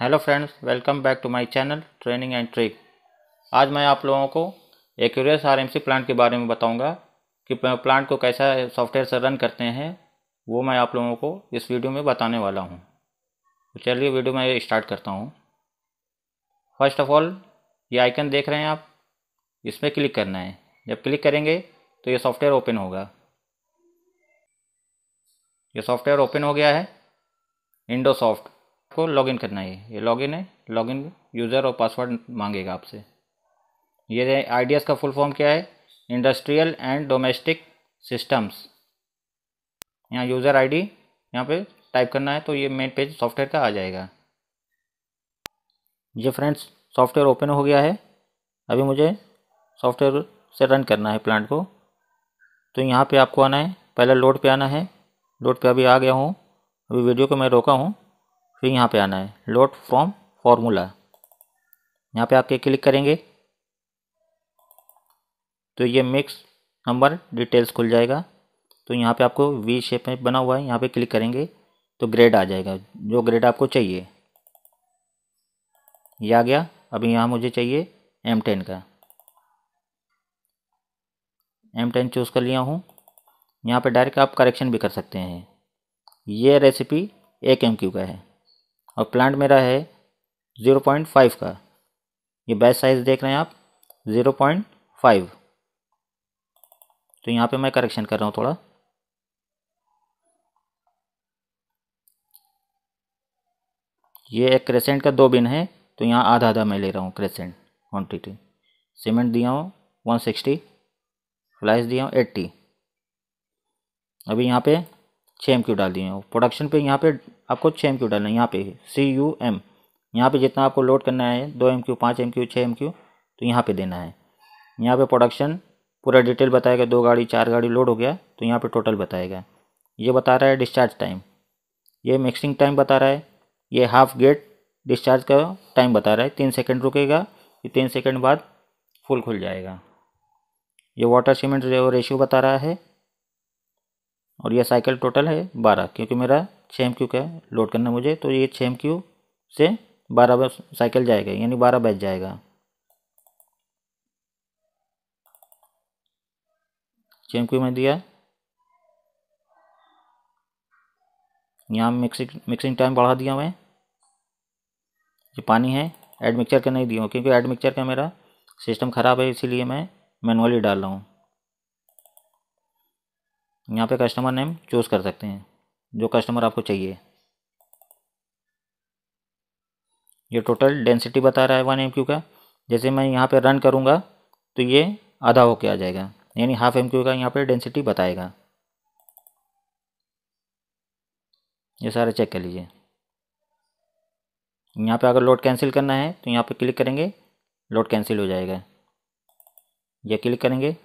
hello friends welcome back to my channel training and trick आज मैं आप लोगों को एक्यूरियस आर प्लांट के बारे में बताऊंगा कि प्लांट को कैसा सॉफ्टवेयर से रन करते हैं वो मैं आप लोगों को इस वीडियो में बताने वाला हूँ तो चलिए वीडियो मैं स्टार्ट करता हूँ फर्स्ट ऑफ ऑल ये आइकन देख रहे हैं आप इसमें क्लिक करना है जब क्लिक करेंगे तो ये सॉफ्टवेयर ओपन होगा ये सॉफ्टवेयर ओपन हो गया है इंडोसॉफ्ट आपको लॉगिन करना है ये लॉगिन है लॉगिन यूज़र और पासवर्ड मांगेगा आपसे ये आइडियाज़ का फुल फॉर्म क्या है इंडस्ट्रियल एंड डोमेस्टिक सिस्टम्स यहाँ यूज़र आईडी यहाँ पर टाइप करना है तो ये मेन पेज सॉफ्टवेयर का आ जाएगा ये फ्रेंड्स सॉफ्टवेयर ओपन हो गया है अभी मुझे सॉफ्टवेयर से रन करना है प्लांट को तो यहाँ पे आपको आना है पहले लोड पे आना है लोड पे अभी आ गया हूँ अभी वीडियो को मैं रोका हूँ फिर यहाँ पे आना है लोड फ्रॉम फॉर्मूला यहाँ पे आके क्लिक करेंगे तो ये मिक्स नंबर डिटेल्स खुल जाएगा तो यहाँ पे आपको वी शेप में बना हुआ है यहाँ पे क्लिक करेंगे तो ग्रेड आ जाएगा जो ग्रेड आपको चाहिए ये आ गया अभी यहाँ मुझे चाहिए एम टेन का एम टेन चूज़ कर लिया हूँ यहाँ पे डायरेक्ट आप करेक्शन भी कर सकते हैं ये रेसिपी एक एम क्यू का है और प्लांट मेरा है ज़ीरो पॉइंट फाइव का ये बैच साइज़ देख रहे हैं आप ज़ीरो पॉइंट फाइव तो यहाँ पे मैं करेक्शन कर रहा हूँ थोड़ा ये एक क्रेसेंट का दो बिन है तो यहाँ आधा आधा मैं ले रहा हूँ क्रेसेंट क्वांटिटी सीमेंट दिया हूँ वन सिक्सटी फ्लाइस दिया हूँ एट्टी अभी यहाँ पे छः एम क्यू डाल दिए हूँ प्रोडक्शन पे यहाँ पे आपको छः एम क्यू डालना है यहाँ पे सी यू एम यहाँ पे जितना आपको लोड करना है दो एम क्यू पाँच एम क्यू छः एम क्यू तो यहाँ पे देना है यहाँ पे प्रोडक्शन पूरा डिटेल बताएगा दो गाड़ी चार गाड़ी लोड हो गया तो यहाँ पे टोटल बताएगा ये बता रहा है डिस्चार्ज टाइम ये मिक्सिंग टाइम बता रहा है ये हाफ गेट डिस्चार्ज का टाइम बता रहा है तीन सेकेंड रुकेगा ये तीन सेकेंड बाद फुल खुल जाएगा ये वाटर सीमेंट रेशियो बता रहा है और यह साइकिल टोटल है बारह क्योंकि मेरा छः एम क्यू का है लोड करना मुझे तो ये छः एम क्यू से बारह बैच साइकिल जाएगा यानी बारह बैच जाएगा छः एम क्यू में दिया यहाँ मिक्सिंग मिक्सिंग टाइम बढ़ा दिया मैं ये पानी है एड मिक्सचर का नहीं दिया क्योंकि एड मिक्सचर का मेरा सिस्टम ख़राब है इसीलिए मैं मैनुअली डाल रहा हूँ यहाँ पे कस्टमर नेम चूज़ कर सकते हैं जो कस्टमर आपको चाहिए ये टोटल डेंसिटी बता रहा है वन एम का जैसे मैं यहाँ पे रन करूँगा तो ये आधा होके आ जाएगा यानी हाफ एम का यहाँ पे डेंसिटी बताएगा ये सारे चेक कर लीजिए यहाँ पे अगर लोड कैंसिल करना है तो यहाँ पे क्लिक करेंगे लोड कैंसिल हो जाएगा ये क्लिक करेंगे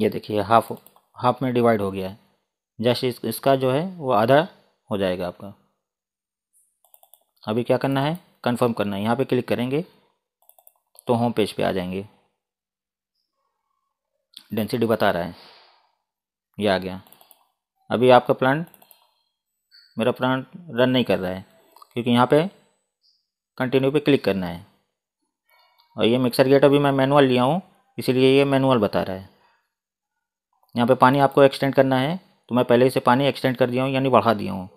ये देखिए हाफ हाफ में डिवाइड हो गया है जस्ट इस, इसका जो है वो आधा हो जाएगा आपका अभी क्या करना है कंफर्म करना है यहाँ पे क्लिक करेंगे तो होम पेज पे आ जाएंगे डेंसिटी बता रहा है ये आ गया अभी आपका प्लांट मेरा प्लांट रन नहीं कर रहा है क्योंकि यहाँ पे कंटिन्यू पे क्लिक करना है और ये मिक्सर गेट अभी मैं मैनुअल लिया हूँ इसीलिए ये मैनुअल बता रहा है यहाँ पे पानी आपको एक्सटेंड करना है तो मैं पहले से पानी एक्सटेंड कर दिया हूँ यानी बढ़ा दिया हूँ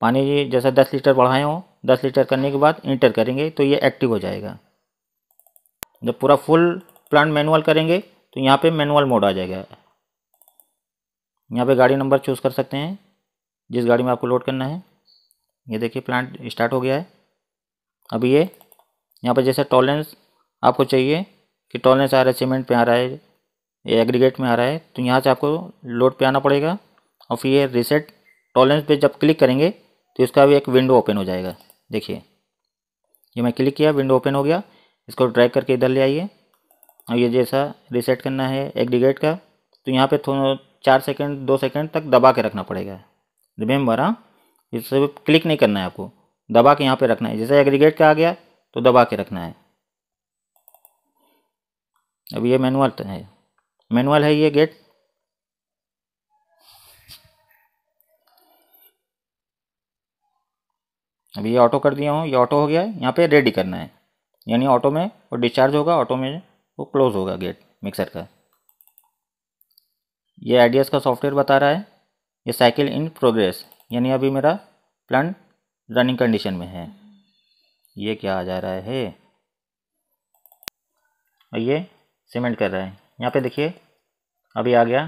पानी ये जैसा दस लीटर बढ़ाए हों दस लीटर करने के बाद इंटर करेंगे तो ये एक्टिव हो जाएगा जब पूरा फुल प्लांट मैनुअल करेंगे तो यहाँ पे मैनुअल मोड आ जाएगा यहाँ पे गाड़ी नंबर चूज़ कर सकते हैं जिस गाड़ी में आपको लोड करना है ये देखिए प्लांट स्टार्ट हो गया है अभी ये यहाँ पर जैसे टॉलेंस आपको चाहिए कि टॉलेंस आ रहा है सीमेंट पे आ रहा है ये एग्रीगेट में आ रहा है तो यहाँ से आपको लोड पे आना पड़ेगा और फिर ये रिसेट टॉलेंस पे जब क्लिक करेंगे तो इसका भी एक विंडो ओपन हो जाएगा देखिए ये मैं क्लिक किया विंडो ओपन हो गया इसको ड्रैग करके इधर ले आइए और ये जैसा रिसेट करना है एग्रीगेट का तो यहाँ पर थोड़ा चार सेकेंड दो सेकेंड तक दबा के रखना पड़ेगा रिमेम्बर हाँ इससे क्लिक नहीं करना है आपको दबा के यहाँ पर रखना है जैसे एग्रीगेट का आ गया तो दबा के रखना है अब ये मैनुअल है मैनुअल है ये गेट अभी ये ऑटो कर दिया हूँ ये ऑटो हो गया है यहाँ पे रेडी करना है यानी ऑटो में वो डिस्चार्ज होगा ऑटो में वो क्लोज होगा गेट मिक्सर का ये आइडियाज़ का सॉफ्टवेयर बता रहा है ये साइकिल इन प्रोग्रेस यानी अभी मेरा प्लांट रनिंग कंडीशन में है ये क्या आ जा रहा है और ये सीमेंट कर रहा है यहाँ पे देखिए अभी आ गया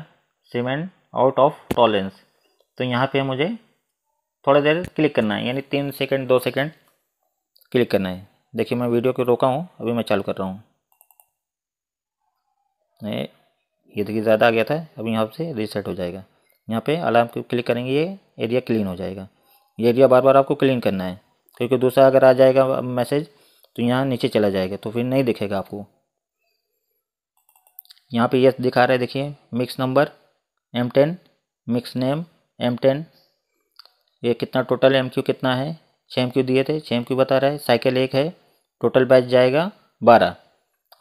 सीमेंट आउट ऑफ टॉलेंस तो यहाँ पे मुझे थोड़ा देर क्लिक करना है यानी तीन सेकंड दो सेकंड क्लिक करना है देखिए मैं वीडियो को रोका हूँ अभी मैं चालू कर रहा हूँ ये देखिए ज़्यादा आ गया था अभी यहाँ से रीसेट हो जाएगा यहाँ पे अलार्म को क्लिक करेंगे ये एरिया क्लीन हो जाएगा ये एरिया बार बार आपको क्लीन करना है क्योंकि दूसरा अगर आ जाएगा मैसेज तो यहाँ नीचे चला जाएगा तो फिर नहीं दिखेगा आपको यहाँ पे यस दिखा रहे देखिए mix number M ten mix name M ten ये कितना टोटल एम क्यू कितना है छः एम क्यू दिए थे छः एम क्यू बता रहा है साइकिल एक है टोटल बैच जाएगा बारह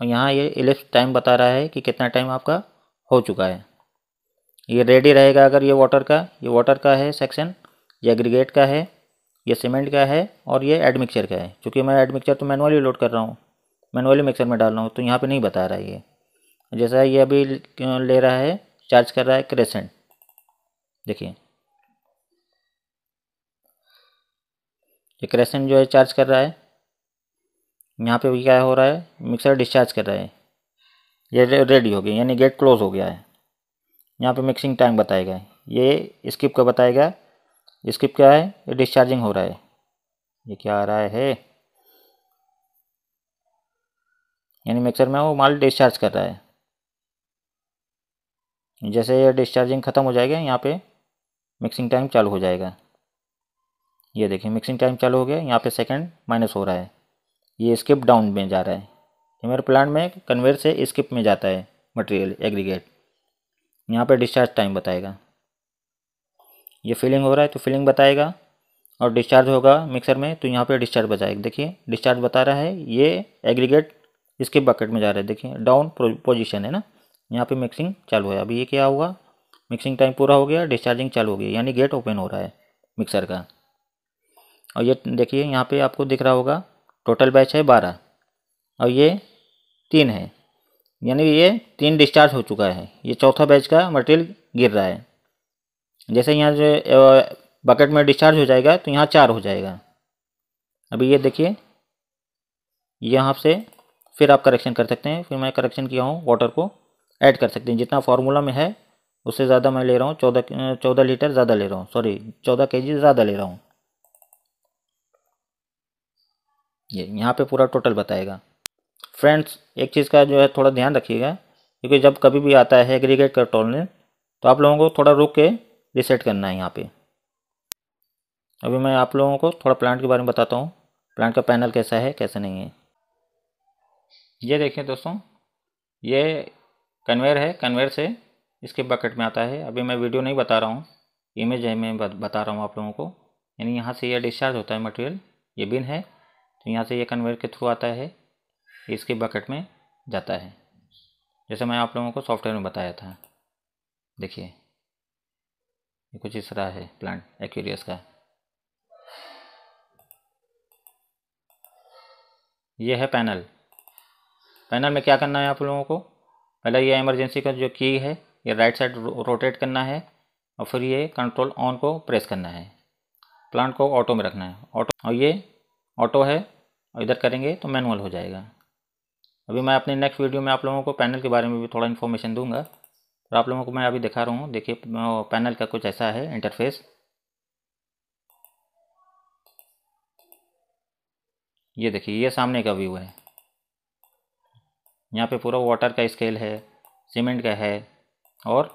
और यहाँ ये इलेप्स टाइम बता रहा है कि कितना टाइम आपका हो चुका है ये रेडी रहेगा अगर ये वाटर का ये वाटर का है सेक्शन ये एग्रीगेट का है ये सीमेंट का है और ये एड का है क्योंकि मैं एडमिक्सर तो मैनुअली लोड कर रहा हूँ मैनुअली मिक्सर में डाल रहा हूँ तो यहाँ पे नहीं बता रहा है ये जैसा ये अभी ले रहा है चार्ज कर रहा है क्रेसेंट देखिए ये क्रेसेंट जो है चार्ज कर रहा है यहाँ पे भी क्या हो रहा है मिक्सर डिस्चार्ज कर रहा है ये रेडी हो गया यानी गेट क्लोज हो गया है यहाँ पे मिक्सिंग टाइम बताएगा ये स्किप का बताएगा स्किप क्या है ये डिस्चार्जिंग हो रहा है ये क्या आ रहा है यानी मिक्सर में वो माल डिस्चार्ज कर रहा है जैसे ये डिस्चार्जिंग ख़त्म हो जाएगा यहाँ पे मिक्सिंग टाइम चालू हो जाएगा ये देखिए मिक्सिंग टाइम चालू हो गया यहाँ पे सेकंड माइनस हो रहा है ये स्किप डाउन में जा रहा है हमारे प्लांट में कन्वेयर से स्किप में जाता है मटेरियल एग्रीगेट यहाँ पे डिस्चार्ज टाइम बताएगा ये फिलिंग हो रहा है तो फिलिंग बताएगा और डिस्चार्ज होगा मिक्सर में तो यहाँ पर डिस्चार्ज बताएगा देखिए डिस्चार्ज बता रहा है ये एग्रीगेट इसके बकेट में जा रहा है देखिए डाउन पोजीशन है ना यहाँ पे मिक्सिंग चालू है अभी ये क्या होगा मिक्सिंग टाइम पूरा हो गया डिस्चार्जिंग चालू हो गई यानी गेट ओपन हो रहा है मिक्सर का और ये देखिए यहाँ पे आपको दिख रहा होगा टोटल बैच है बारह और ये तीन है यानी ये तीन डिस्चार्ज हो चुका है ये चौथा बैच का मटेरियल गिर रहा है जैसे यहाँ जो बकेट में डिस्चार्ज हो जाएगा तो यहाँ चार हो जाएगा अभी ये देखिए यहाँ से फिर आप करेक्शन कर सकते हैं फिर मैं करेक्शन किया हूँ वाटर को ऐड कर सकते हैं जितना फार्मूला में है उससे ज़्यादा मैं ले रहा हूँ चौदह चौदह लीटर ज़्यादा ले रहा हूँ सॉरी चौदह के जी ज़्यादा ले रहा हूँ ये यहाँ पे पूरा टोटल बताएगा फ्रेंड्स एक चीज़ का जो है थोड़ा ध्यान रखिएगा क्योंकि जब कभी भी आता है एग्रीगेट का टोलने तो आप लोगों को थोड़ा रुक के रिसेट करना है यहाँ पे अभी मैं आप लोगों को थोड़ा प्लांट के बारे में बताता हूँ प्लांट का पैनल कैसा है कैसा नहीं है ये देखें दोस्तों ये कन्वेयर है कन्वेयर से इसके बकेट में आता है अभी मैं वीडियो नहीं बता रहा हूँ इमेज है मैं बता रहा हूँ आप लोगों को यानी यहाँ से यह डिस्चार्ज होता है मटेरियल ये बिन है तो यहाँ से यह कन्वेयर के थ्रू आता है इसके बकेट में जाता है जैसे मैं आप लोगों को सॉफ्टवेयर में बताया था देखिए ये कुछ इस तरह है प्लांट एक्वेरियस का ये है पैनल पैनल में क्या करना है आप लोगों को पहले मतलब ये इमरजेंसी का जो की है ये राइट साइड रोटेट करना है और फिर ये कंट्रोल ऑन को प्रेस करना है प्लांट को ऑटो में रखना है ऑटो और ये ऑटो है और इधर करेंगे तो मैनुअल हो जाएगा अभी मैं अपने नेक्स्ट वीडियो में आप लोगों को पैनल के बारे में भी थोड़ा इन्फॉर्मेशन दूंगा और तो आप लोगों को मैं अभी दिखा रहा हूँ देखिए पैनल का कुछ ऐसा है इंटरफेस ये देखिए ये सामने का व्यू है यहाँ पे पूरा वाटर का स्केल है सीमेंट का है और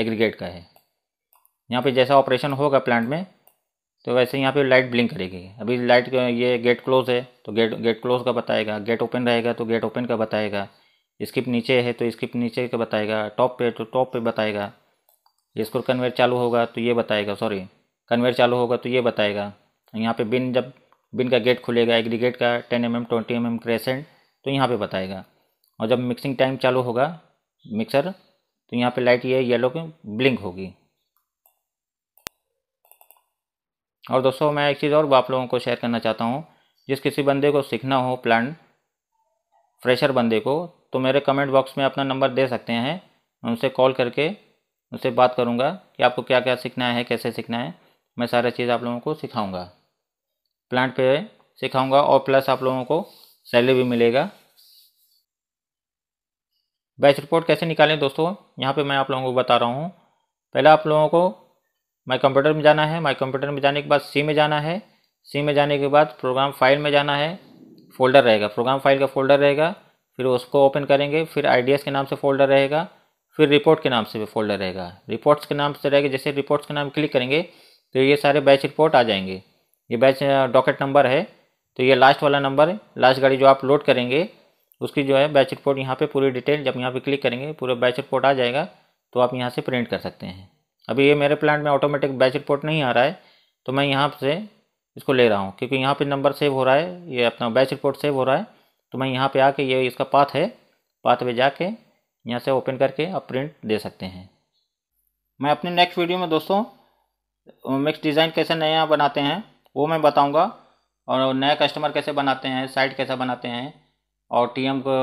एग्रीगेट का है यहाँ पे जैसा ऑपरेशन होगा प्लांट में तो वैसे यहाँ पे लाइट ब्लिंक करेगी अभी लाइट ये गेट क्लोज है तो गेट गेट क्लोज का बताएगा गेट ओपन रहेगा तो गेट ओपन का बताएगा स्किप नीचे है तो स्किप नीचे का बताएगा टॉप पे तो टॉप पे बताएगा इसको कन्वेयर चालू होगा तो ये बताएगा सॉरी कन्वेयर चालू होगा तो ये बताएगा यहाँ पे बिन जब बिन का गेट खुलेगा एग्रीगेट का ten M M twenty M M crescent तो यहाँ पे बताएगा और जब मिक्सिंग टाइम चालू होगा मिक्सर तो यहाँ पे लाइट ये येलो की ब्लिंक होगी और दोस्तों मैं एक चीज़ और आप लोगों को शेयर करना चाहता हूँ जिस किसी बंदे को सीखना हो प्लान फ्रेशर बंदे को तो मेरे कमेंट बॉक्स में अपना नंबर दे सकते हैं उनसे कॉल करके उनसे बात करूँगा कि आपको क्या क्या सीखना है कैसे सीखना है मैं सारे चीज़ आप लोगों को सिखाऊँगा प्लांट पे सिखाऊँगा और प्लस आप लोगों को सैलरी भी मिलेगा बैच रिपोर्ट कैसे निकालें दोस्तों यहाँ पे मैं आप लोगों को बता रहा हूँ पहले आप लोगों को माई कंप्यूटर में जाना है माई कंप्यूटर में जाने के बाद सी में जाना है सी में जाने के बाद प्रोग्राम फाइल में जाना है फोल्डर रहेगा प्रोग्राम फाइल का फोल्डर रहेगा फिर उसको ओपन करेंगे फिर आई के नाम से फोल्डर रहेगा फिर रिपोर्ट के नाम से भी फोल्डर रहेगा रिपोर्ट्स के नाम से रहेगा जैसे रिपोर्ट्स के नाम क्लिक करेंगे तो ये सारे बैच रिपोर्ट आ जाएंगे ये बैच डॉकेट नंबर है तो ये लास्ट वाला नंबर लास्ट गाड़ी जो आप लोड करेंगे उसकी जो है बैच रिपोर्ट यहाँ पे पूरी डिटेल जब यहाँ पे क्लिक करेंगे पूरा बैच रिपोर्ट आ जाएगा तो आप यहाँ से प्रिंट कर सकते हैं अभी ये मेरे प्लांट में ऑटोमेटिक बैच रिपोर्ट नहीं आ रहा है तो मैं यहाँ से इसको ले रहा हूँ क्योंकि यहाँ पे नंबर सेव हो रहा है ये अपना बैच रिपोर्ट सेव हो रहा है तो मैं यहाँ पर आके ये इसका पाथ है पाथ पर जाके यहाँ से ओपन करके आप प्रिंट दे सकते हैं मैं अपने नेक्स्ट वीडियो में दोस्तों मिक्स डिज़ाइन कैसे नया बनाते हैं वो मैं बताऊँगा और नया कस्टमर कैसे बनाते हैं साइट कैसा बनाते हैं और टी एम को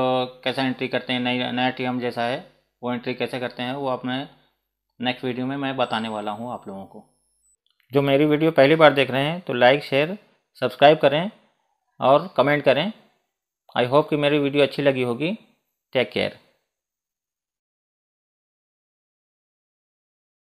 कैसे एंट्री करते हैं नई नया टी एम जैसा है वो एंट्री कैसे करते हैं वो आप मैं नेक्स्ट वीडियो में मैं बताने वाला हूँ आप लोगों को जो मेरी वीडियो पहली बार देख रहे हैं तो लाइक शेयर सब्सक्राइब करें और कमेंट करें आई होप कि मेरी वीडियो अच्छी लगी होगी टेक केयर